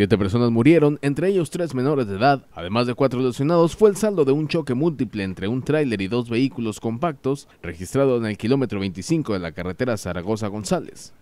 Siete personas murieron, entre ellos tres menores de edad, además de cuatro lesionados, fue el saldo de un choque múltiple entre un tráiler y dos vehículos compactos registrado en el kilómetro 25 de la carretera Zaragoza-González.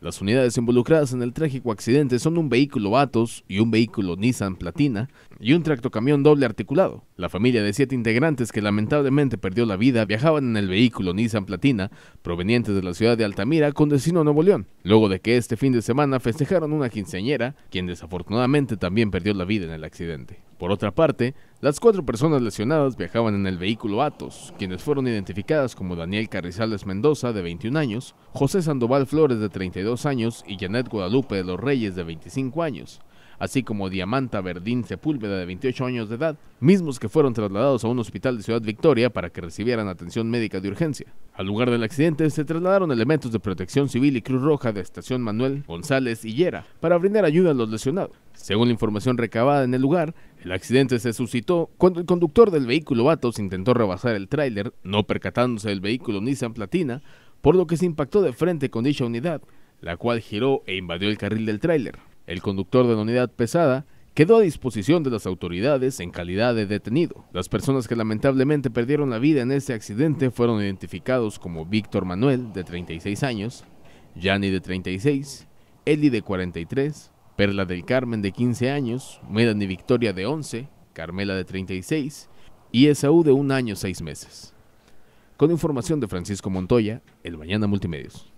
Las unidades involucradas en el trágico accidente son un vehículo Atos y un vehículo Nissan Platina, y un tractocamión doble articulado. La familia de siete integrantes que lamentablemente perdió la vida viajaban en el vehículo Nissan Platina, provenientes de la ciudad de Altamira, con destino a Nuevo León, luego de que este fin de semana festejaron una quinceañera, quien desafortunadamente también perdió la vida en el accidente. Por otra parte, las cuatro personas lesionadas viajaban en el vehículo Atos, quienes fueron identificadas como Daniel Carrizales Mendoza, de 21 años, José Sandoval Flores, de 32 años, y Janet Guadalupe de los Reyes, de 25 años así como Diamanta Verdín Sepúlveda de 28 años de edad, mismos que fueron trasladados a un hospital de Ciudad Victoria para que recibieran atención médica de urgencia. Al lugar del accidente se trasladaron elementos de protección civil y Cruz Roja de Estación Manuel González y Hillera para brindar ayuda a los lesionados. Según la información recabada en el lugar, el accidente se suscitó cuando el conductor del vehículo Atos intentó rebasar el tráiler, no percatándose del vehículo Nissan Platina, por lo que se impactó de frente con dicha unidad, la cual giró e invadió el carril del tráiler. El conductor de la unidad pesada quedó a disposición de las autoridades en calidad de detenido. Las personas que lamentablemente perdieron la vida en este accidente fueron identificados como Víctor Manuel, de 36 años, Yanni, de 36, Eli, de 43, Perla del Carmen, de 15 años, Melanie Victoria, de 11, Carmela, de 36 y Esaú, de un año seis meses. Con información de Francisco Montoya, El Mañana Multimedios.